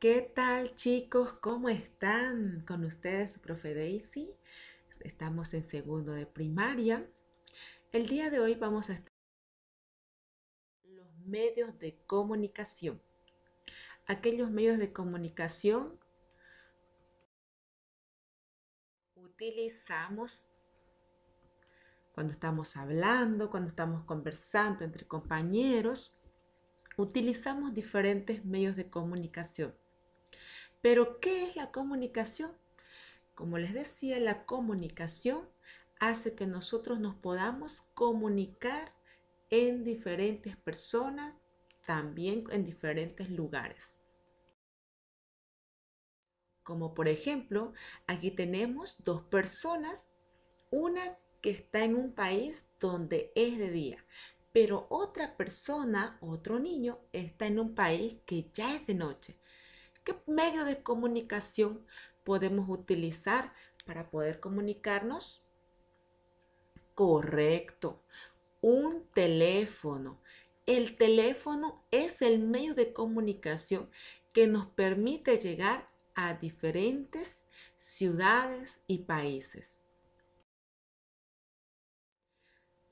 ¿Qué tal chicos? ¿Cómo están? Con ustedes profe Daisy. Estamos en segundo de primaria. El día de hoy vamos a estar los medios de comunicación. Aquellos medios de comunicación utilizamos cuando estamos hablando, cuando estamos conversando entre compañeros, utilizamos diferentes medios de comunicación. Pero, ¿qué es la comunicación? Como les decía, la comunicación hace que nosotros nos podamos comunicar en diferentes personas, también en diferentes lugares. Como por ejemplo, aquí tenemos dos personas, una que está en un país donde es de día, pero otra persona, otro niño, está en un país que ya es de noche. ¿Qué medio de comunicación podemos utilizar para poder comunicarnos? Correcto, un teléfono. El teléfono es el medio de comunicación que nos permite llegar a diferentes ciudades y países.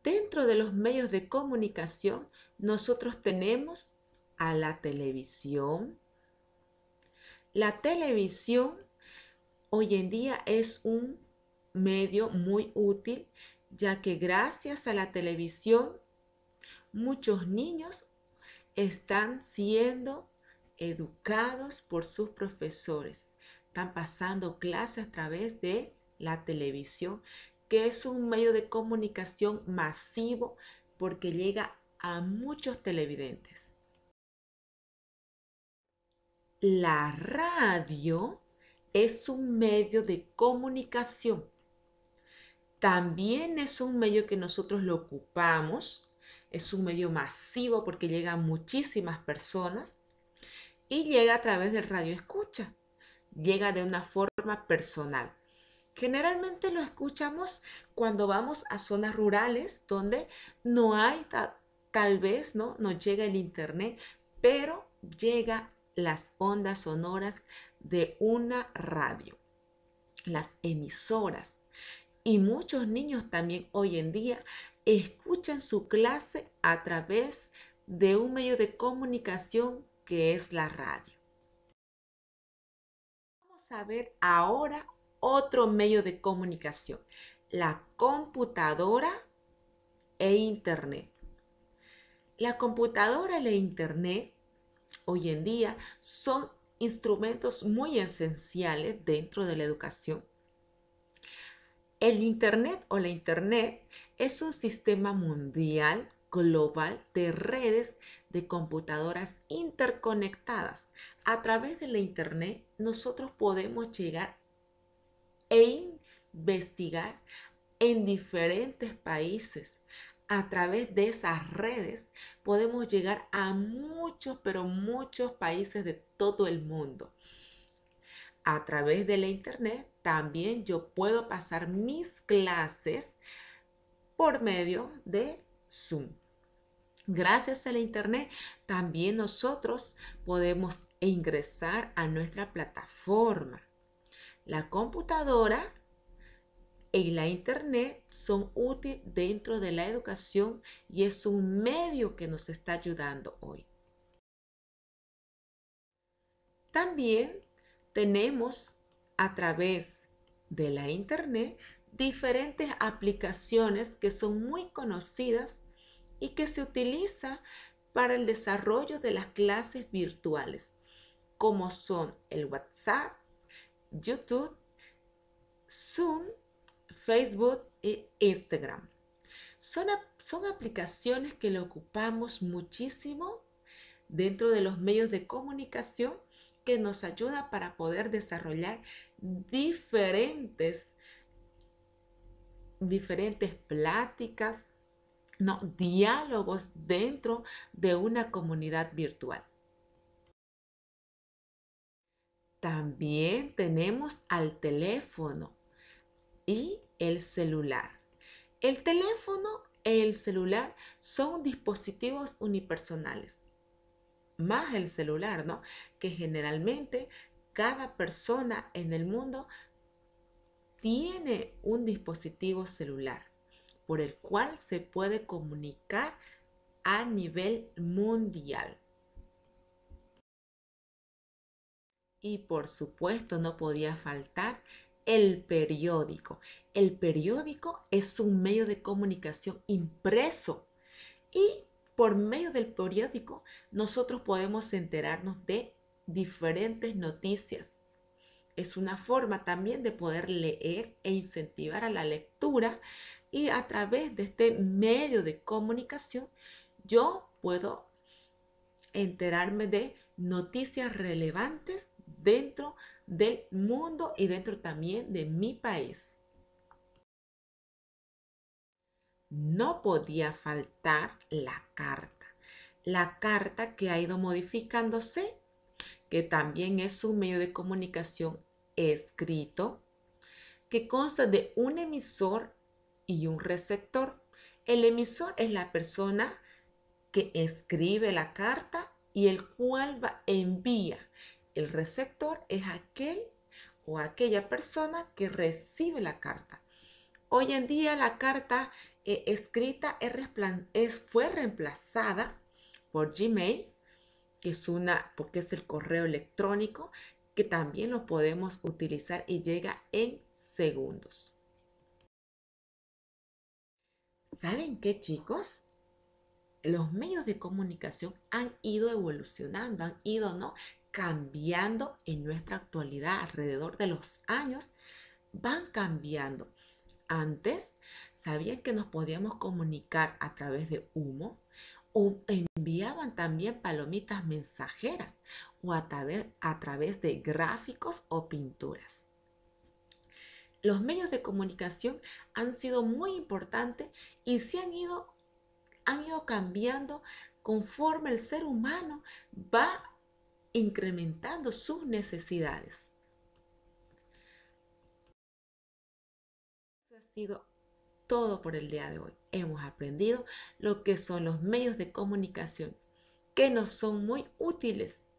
Dentro de los medios de comunicación, nosotros tenemos a la televisión, la televisión hoy en día es un medio muy útil, ya que gracias a la televisión muchos niños están siendo educados por sus profesores. Están pasando clases a través de la televisión, que es un medio de comunicación masivo porque llega a muchos televidentes la radio es un medio de comunicación. También es un medio que nosotros lo ocupamos, es un medio masivo porque llega a muchísimas personas y llega a través del radio escucha, llega de una forma personal. Generalmente lo escuchamos cuando vamos a zonas rurales donde no hay tal vez, ¿no? No llega el internet, pero llega las ondas sonoras de una radio, las emisoras. Y muchos niños también hoy en día escuchan su clase a través de un medio de comunicación que es la radio. Vamos a ver ahora otro medio de comunicación, la computadora e Internet. La computadora e Internet hoy en día son instrumentos muy esenciales dentro de la educación. El Internet o la Internet es un sistema mundial global de redes de computadoras interconectadas. A través de la Internet nosotros podemos llegar e investigar en diferentes países a través de esas redes podemos llegar a muchos, pero muchos países de todo el mundo. A través de la internet también yo puedo pasar mis clases por medio de Zoom. Gracias a la internet también nosotros podemos ingresar a nuestra plataforma. La computadora y la Internet son útiles dentro de la educación y es un medio que nos está ayudando hoy. También tenemos a través de la Internet diferentes aplicaciones que son muy conocidas y que se utiliza para el desarrollo de las clases virtuales, como son el WhatsApp, YouTube, Zoom Facebook e Instagram. Son, son aplicaciones que le ocupamos muchísimo dentro de los medios de comunicación que nos ayuda para poder desarrollar diferentes, diferentes pláticas, no, diálogos dentro de una comunidad virtual. También tenemos al teléfono y el celular. El teléfono y e el celular son dispositivos unipersonales, más el celular, ¿no? Que generalmente cada persona en el mundo tiene un dispositivo celular por el cual se puede comunicar a nivel mundial. Y por supuesto no podía faltar el periódico. El periódico es un medio de comunicación impreso y por medio del periódico nosotros podemos enterarnos de diferentes noticias. Es una forma también de poder leer e incentivar a la lectura y a través de este medio de comunicación yo puedo enterarme de noticias relevantes dentro de del mundo y dentro también de mi país. No podía faltar la carta, la carta que ha ido modificándose, que también es un medio de comunicación escrito, que consta de un emisor y un receptor. El emisor es la persona que escribe la carta y el cual va, envía el receptor es aquel o aquella persona que recibe la carta. Hoy en día la carta eh, escrita fue reemplazada por Gmail, que es una, porque es el correo electrónico, que también lo podemos utilizar y llega en segundos. ¿Saben qué chicos? Los medios de comunicación han ido evolucionando, han ido ¿no? cambiando en nuestra actualidad, alrededor de los años, van cambiando. Antes, sabían que nos podíamos comunicar a través de humo o enviaban también palomitas mensajeras o a, través, de gráficos o pinturas. Los medios de comunicación han sido muy importantes y se han ido, han ido cambiando conforme el ser humano va incrementando sus necesidades. Eso ha sido todo por el día de hoy. Hemos aprendido lo que son los medios de comunicación, que nos son muy útiles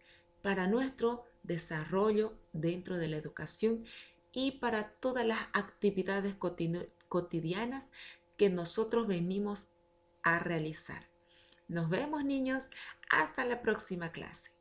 para nuestro desarrollo dentro de la educación y para todas las actividades cotidianas que nosotros venimos a realizar. Nos vemos niños, hasta la próxima clase.